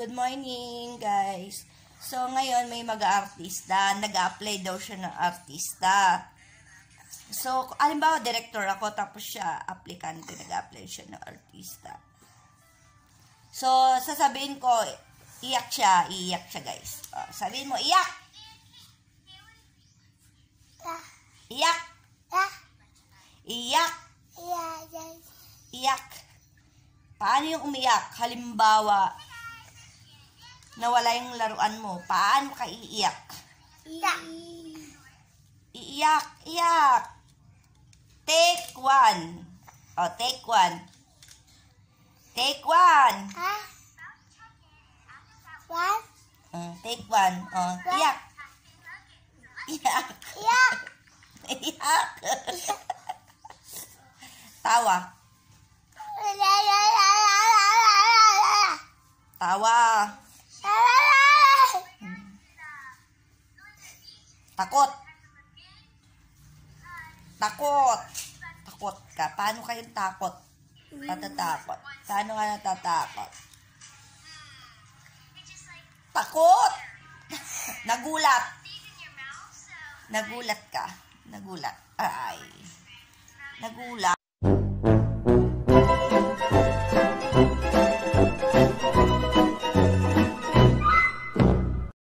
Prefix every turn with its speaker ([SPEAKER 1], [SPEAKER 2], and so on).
[SPEAKER 1] Good morning, guys. So, ngayon may mag-aartista. Nag-apply daw siya ng artista. So, alimbawa, director ako, tapos siya, aplikante, nag-apply siya ng artista. So, sasabihin ko, iyak siya, iyak siya, guys. O, oh, sabihin mo, iyak! Iyak! Iyak! Iyak! Paano yung umiyak? Halimbawa, nawala yung laruan mo, paano ka iiyak? Iiyak. Iiyak, iyak. Take one. O, oh, take one. Take one. Ha? One? Mm, take one. O, oh, iyak. Iyak. Iyak. iyak. Tawa. Tawa. Takot. Takot. Takot ka. Paano kayong takot? Natatakot. Paano ka natatakot? Takot! Nagulat. Nagulat ka. Nagulat. Ay. Nagulat.